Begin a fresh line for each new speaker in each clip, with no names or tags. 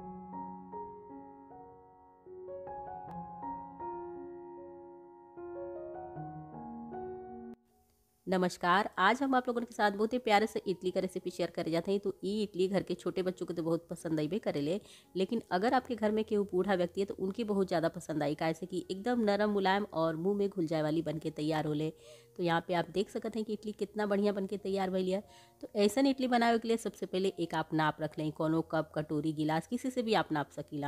Thank you. नमस्कार आज हम आप लोगों के साथ बहुत ही प्यारे से इडली का रेसिपी शेयर कर जाते हैं तो ये इडली घर के छोटे बच्चों को तो बहुत पसंद आई भी करे ले। लेकिन अगर आपके घर में कोई बूढ़ा व्यक्ति है तो उनकी बहुत ज़्यादा पसंद आई कैसे कि एकदम नरम मुलायम और मुंह में घुल जाए वाली बन के तैयार हो ले तो यहाँ पर आप देख सकते हैं कि इडली कितना बढ़िया बन के तैयार है तो ऐसा इडली बनावे के लिए सबसे पहले एक आप नाप रख लें कोनों कप कटोरी गिलास किसी से भी आप नाप सकी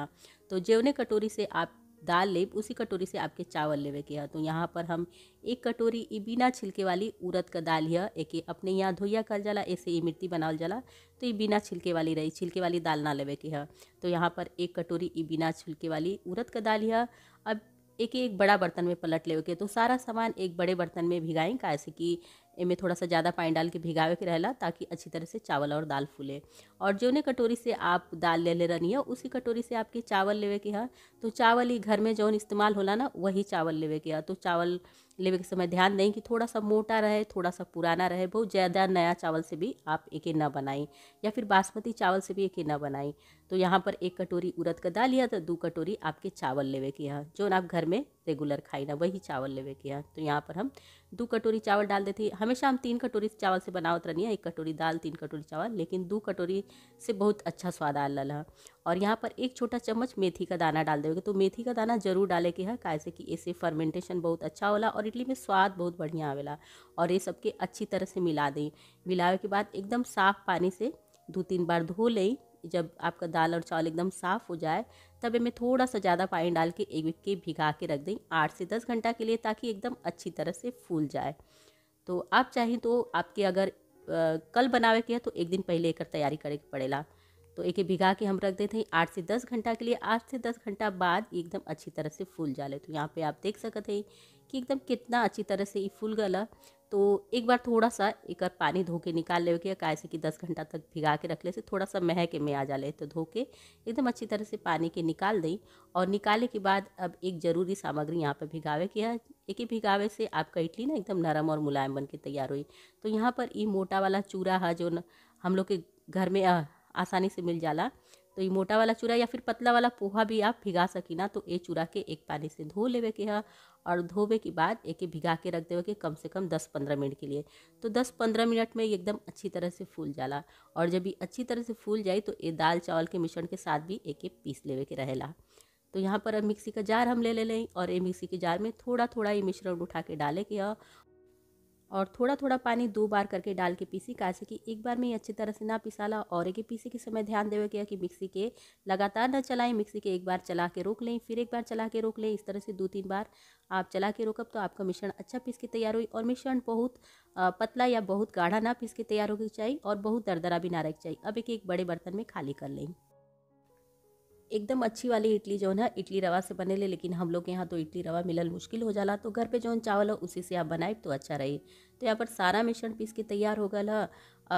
तो जेवने कटोरी से आप दाल लेब उसी कटोरी से आपके चावल लेवे के है तो यहाँ पर हम एक कटोरी ई बिना छिलके वाली उड़द का दाल है एक अपने यहाँ धोइया कर जाला ऐसे ही मिर्ती बनावल जाला तो ये बिना छिलके वाली रही छिलके वाली दाल ना लेवे के है तो यहाँ पर एक कटोरी ई बिना छिलके वाली उड़द का दाल है अब एक एक बड़ा बर्तन में पलट लेवे के तो सारा सामान एक बड़े बर्तन में भिगाएं का ऐसे कि इमें थोड़ा सा ज़्यादा पानी डाल के भिगावे के रहला ताकि अच्छी तरह से चावल और दाल फूले और जो ने कटोरी से आप दाल ले ले रहनी है उसी कटोरी से आपके चावल लेवे के है तो चावल ही घर में जौन इस्तेमाल होला ना वही चावल लेवे के है तो चावल लेवे के समय ध्यान दें कि थोड़ा सा मोटा रहे थोड़ा सा पुराना रहे बहुत ज़्यादा नया चावल से भी आप एक ना बनाएं या फिर बासमती चावल से भी एक ना बनाएं तो यहाँ पर एक कटोरी उड़द का दाल या तो दो कटोरी आपके चावल लेवे के यहाँ जो आप घर में रेगुलर खाई ना वही चावल लेवे के यहाँ तो यहाँ पर हम दो कटोरी चावल डाल देते हैं हमेशा हम तीन कटोरी चावल से बनावत है एक कटोरी दाल तीन कटोरी चावल लेकिन दो कटोरी से बहुत अच्छा स्वाद आ रहा है और यहाँ पर एक छोटा चम्मच मेथी का दाना डाल देवे तो मेथी का दाना जरूर डाले के है कैसे कि इससे फर्मेंटेशन बहुत अच्छा होला और इडली में स्वाद बहुत बढ़िया आवेला और ये सबके अच्छी तरह से मिला दें मिलावे के बाद एकदम साफ़ पानी से दो तीन बार धो लें जब आपका दाल और चावल एकदम साफ़ हो जाए तब इसमें थोड़ा सा ज़्यादा पानी डाल के एक के भिगा के रख दें आठ से दस घंटा के लिए ताकि एकदम अच्छी तरह से फूल जाए तो आप चाहें तो आपके अगर आ, कल बनावे के है तो एक दिन पहले कर तैयारी करे पड़ेगा तो एक भिगा के हम रख देते हैं आठ से दस घंटा के लिए आठ से दस घंटा बाद एकदम अच्छी तरह से फूल जाले तो यहाँ पे आप देख सकते हैं कि एकदम कितना अच्छी तरह से ये फूल गला तो एक बार थोड़ा सा एक पानी धो के निकाल ले के कैसे कि दस घंटा तक भिगा के रख ले से थोड़ा सा महके में आ जाले तो धो के एकदम अच्छी तरह से पानी के निकाल दें और निकाले के बाद अब एक ज़रूरी सामग्री यहाँ पर भिगावे की है एक ही भिगावे से आपका इडली ना एकदम नरम और मुलायम बन के तैयार हुई तो यहाँ पर ये मोटा वाला चूरा है जो हम लोग के घर में आसानी से मिल जाला तो ये मोटा वाला चूड़ा या फिर पतला वाला पोहा भी आप भिगा सकी ना तो ये चूड़ा के एक पानी से धो लेवे के है और धोवे के बाद एक भिगा के रख देवे के कम से कम दस पंद्रह मिनट के लिए तो दस पंद्रह मिनट में ये एकदम अच्छी तरह से फूल जाला और जब ये अच्छी तरह से फूल जाए तो ये दाल चावल के मिश्रण के साथ भी एक एक पीस लेवे के रहेला तो यहाँ पर अब मिक्सी का जार हम ले ले लें और ये मिक्सी के जार में थोड़ा थोड़ा ये मिश्रण उठा के डाले के है और थोड़ा थोड़ा पानी दो बार करके डाल के पीसी का कि एक बार में ही अच्छी तरह से ना पिसाला और एक पीसी के समय ध्यान देवे गया कि मिक्सी के लगातार ना चलाएं मिक्सी के एक बार चला के रोक लें फिर एक बार चला के रोक लें इस तरह से दो तीन बार आप चला के रोकब तो आपका मिश्रण अच्छा पीस के तैयार हुई और मिश्रण बहुत पतला या बहुत गाढ़ा ना पीस के तैयार होना चाहिए और बहुत दरदरा भी ना रख चाहिए अब एक एक बड़े बर्तन में खाली कर लें एकदम अच्छी वाली इडली जो है इडली रवा से बने ले लेकिन हम लोग के यहाँ तो इडली रवा मिलल मुश्किल हो जाला तो घर पे जो चावल हो उसी से आप बनाए तो अच्छा रहे तो यहाँ पर सारा मिश्रण पीस के तैयार हो गल है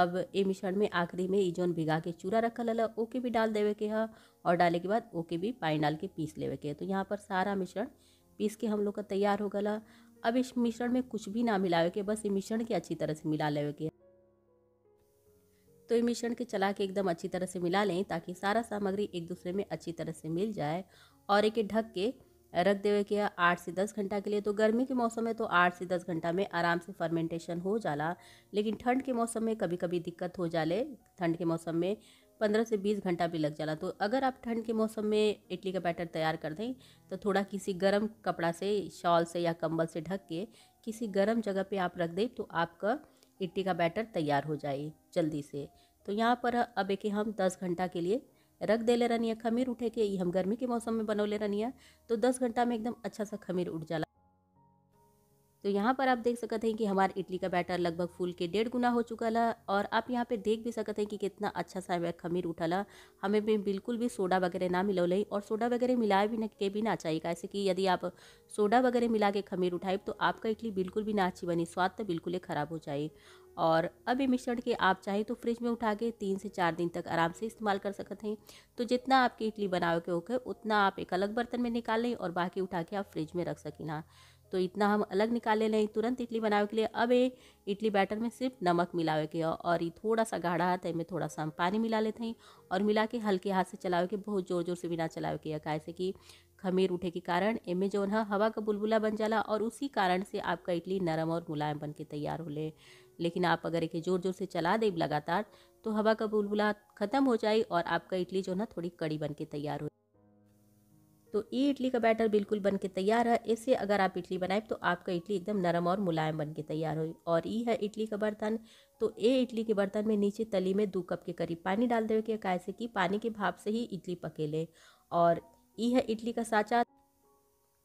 अब ये मिश्रण में आखिरी में जौन भिगा के चूरा रखल है ओके भी डाल देवे के है और डाले के बाद ओके भी पानी डाल के पीस लेवे के तो यहाँ पर सारा मिश्रण पीस के हम लोग का तैयार हो गल अब इस मिश्रण में कुछ भी ना मिलावे के बस ये मिश्रण के अच्छी तरह से मिला लेवे के तो ये मिश्रण के चला के एकदम अच्छी तरह से मिला लें ताकि सारा सामग्री एक दूसरे में अच्छी तरह से मिल जाए और एक ढक के रख देवे के आठ से दस घंटा के लिए तो गर्मी के मौसम में तो आठ से दस घंटा में आराम से फर्मेंटेशन हो जाला लेकिन ठंड के मौसम में कभी कभी दिक्कत हो जाले ठंड के मौसम में पंद्रह से बीस घंटा भी लग जाला तो अगर आप ठंड के मौसम में इडली का बैटर तैयार कर दें तो थोड़ा किसी गर्म कपड़ा से शॉल से या कंबल से ढक के किसी गर्म जगह पर आप रख दें तो आपका इट्टी का बैटर तैयार हो जाए जल्दी से तो यहाँ पर अब एक हम दस घंटा के लिए रख दे ले रनिया खमीर उठे के हम गर्मी के मौसम में बनौले रनिया तो दस घंटा में एकदम अच्छा सा खमीर उठ जाला तो यहाँ पर आप देख सकते हैं कि हमारे इडली का बैटर लगभग फूल के डेढ़ गुना हो चुका ला और आप यहाँ पे देख भी सकते हैं कि कितना अच्छा सा हमें खमीर ला हमें भी बिल्कुल भी सोडा वगैरह ना मिलो लई और सोडा वगैरह मिलाए भी न के भी ना चाहिए ऐसे कि यदि आप सोडा वगैरह मिला के खमीर उठाए तो आपका इडली बिल्कुल भी ना अच्छी बनी स्वाद तो बिल्कुल ही ख़राब हो जाए और अब ये मिश्रण के आप चाहे तो फ्रिज में उठा के तीन से चार दिन तक आराम से इस्तेमाल कर सकते हैं तो जितना आपकी इडली बनाओ के होकर उतना आप एक अलग बर्तन में निकाल लें और बाकी उठा के आप फ्रिज में रख ना तो इतना हम अलग निकाले लें तुरंत इडली बनावे के लिए अब ये इडली बैटर में सिर्फ नमक मिलावे के और ये थोड़ा सा गाढ़ा है तो इसमें थोड़ा सा हम पानी मिला लेते हैं और मिला के हल्के हाथ से चलावे के बहुत ज़ोर ज़ोर से बिना चलावे के कैसे कि खमीर उठे के कारण इमें जो है हवा का बुलबुला बन जाला और उसी कारण से आपका इडली नरम और मुलायम बन के तैयार हो ले लेकिन आप अगर एक ज़ोर ज़ोर से चला दे लगातार तो हवा का बुलबुला ख़त्म हो जाए और आपका इडली जो ना थोड़ी कड़ी बन के तैयार हो तो ये इडली का बैटर बिल्कुल बन के तैयार है इससे अगर आप इडली बनाए तो आपका इडली एकदम नरम और मुलायम बन के तैयार हो और ये है इडली का बर्तन तो ये इडली के बर्तन में नीचे तली में दो कप के करीब पानी डाल देवे के कैसे कि पानी के भाप से ही इडली पके ले और ये है इडली का साँचा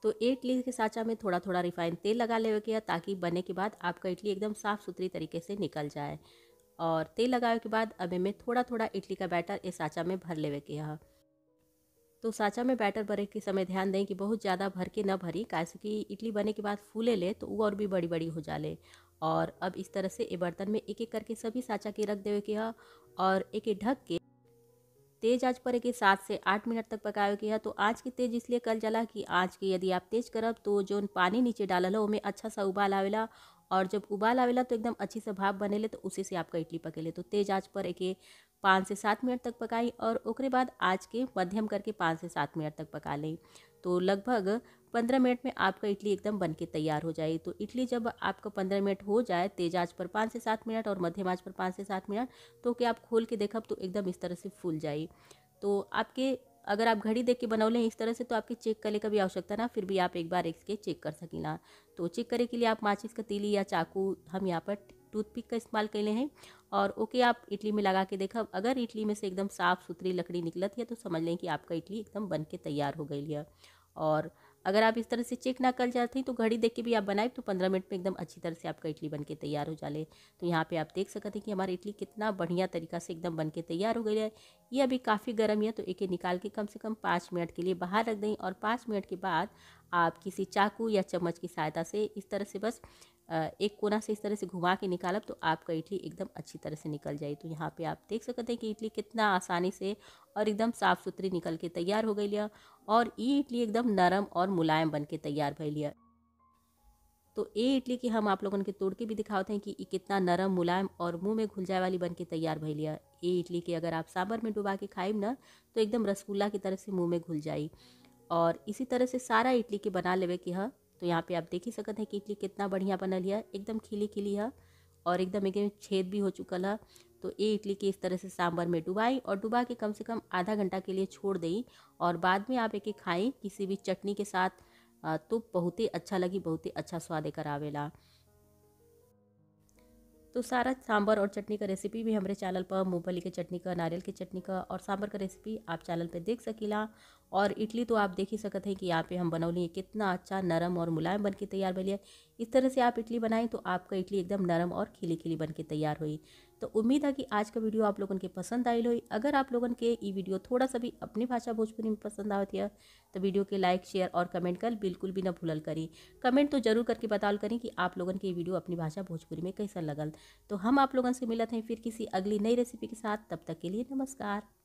तो इडली के साँचा में थोड़ा थोड़ा रिफाइंड तेल लगा लेवे के ताकि बने के बाद आपका इडली एकदम साफ़ सुथरी तरीके से निकल जाए और तेल लगाए के बाद अब में थोड़ा थोड़ा इडली का बैटर इस साँचा में भर लेवे के है तो साचा में बैटर भरे के समय ध्यान दें कि बहुत ज़्यादा भर के न भरी कैसे कि इडली बने के बाद फूले ले तो वो और भी बड़ी बड़ी हो जाले और अब इस तरह से ये बर्तन में एक एक करके सभी साचा के रख देवे के है और एक एक ढक के तेज आँच पर के सात से आठ मिनट तक पकावे के है तो आँच की तेज इसलिए कल जला कि आँच के यदि आप तेज करब तो जो पानी नीचे डालल हो उसमें अच्छा सा उबाल आवेला और जब उबाल आवेला तो एकदम अच्छी से भाप बने ले तो उसी से आपका इडली पकेले तो तेज आँच पर एक पाँच से सात मिनट तक पकाई और ओकरे बाद आज के मध्यम करके पाँच से सात मिनट तक पका लें तो लगभग पंद्रह मिनट में आपका इडली एकदम बन के तैयार हो जाए तो इडली जब आपका पंद्रह मिनट हो जाए तेज आँच पर पाँच से सात मिनट और मध्यम आँच पर पाँच से सात मिनट तो कि आप खोल के देखब तो एकदम इस तरह से फूल जाए तो आपके अगर आप घड़ी देख के बना लें इस तरह से तो आपके चेक करने का भी आवश्यकता ना फिर भी आप एक बार इसके चेक कर सकें ना तो चेक करने के लिए आप माचिस का तीली या चाकू हम यहाँ पर टूथपिक का इस्तेमाल कर लें और ओके आप इडली में लगा के देखा अगर इडली में से एकदम साफ़ सुथरी लकड़ी निकलत है तो समझ लें कि आपका इडली एकदम बन के तैयार हो गई है और अगर आप इस तरह से चेक ना कर जाते हैं तो घड़ी देख के भी आप बनाए तो पंद्रह मिनट में एकदम अच्छी तरह से आपका इडली बन के तैयार हो जाए तो यहाँ पे आप देख सकते हैं कि हमारी इडली कितना बढ़िया तरीका से एकदम बन के तैयार हो गई है ये अभी काफ़ी गर्म है तो एक निकाल के कम से कम पाँच मिनट के लिए बाहर रख दें और पाँच मिनट के बाद आप किसी चाकू या चम्मच की सहायता से इस तरह से बस एक कोना से इस तरह से घुमा के निकाला तो आपका इडली एकदम अच्छी तरह से निकल जाए तो यहाँ पे आप देख सकते हैं कि इडली कितना आसानी से और एकदम साफ़ सुथरी निकल के तैयार हो गई लिया और ये इडली एकदम नरम और मुलायम बन के तैयार भई लिया तो ये इडली की हम आप लोगों के तोड़ के भी दिखाते हैं कि ये कितना नरम मुलायम और मुंह में घुल जाए वाली बन के तैयार भई लिया ये इडली के अगर आप सांबर में डुबा के खाएब ना तो एकदम रसगुल्ला की तरह से मुँह में घुल जाए और इसी तरह से सारा इडली के बना लेवे कि हाँ तो यहाँ पे आप देख ही सकते हैं कि इडली कितना बढ़िया बनल है एकदम खिली खिली है और एकदम एकदम छेद भी हो चुका है तो ये इडली के इस तरह से सांभर में डुबाई और डुबा के कम से कम आधा घंटा के लिए छोड़ दें और बाद में आप एक खाएँ किसी भी चटनी के साथ तो बहुत ही अच्छा लगी बहुत ही अच्छा स्वाद एक आवेला तो सारा सांभर और चटनी का रेसिपी भी हमारे चैनल पर मूंगफली के चटनी का नारियल की चटनी का और सांभर का रेसिपी आप चैनल पर देख सकीला और इडली तो आप देख ही सकते हैं कि यहाँ पे हम लिए कितना अच्छा नरम और मुलायम बन के तैयार है इस तरह से आप इडली बनाएं तो आपका इडली एकदम नरम और खिली खिली बनके तैयार हुई तो उम्मीद है कि आज का वीडियो आप लोगों के पसंद आई हो अगर आप लोगों के ये वीडियो थोड़ा सा भी अपनी भाषा भोजपुरी में पसंद आती है तो वीडियो के लाइक शेयर और कमेंट कर बिल्कुल भी ना भूलल करी कमेंट तो जरूर करके बताल करें कि आप लोगों के ये वीडियो अपनी भाषा भोजपुरी में कैसा लगल तो हम आप लोगों से मिलते हैं फिर किसी अगली नई रेसिपी के साथ तब तक के लिए नमस्कार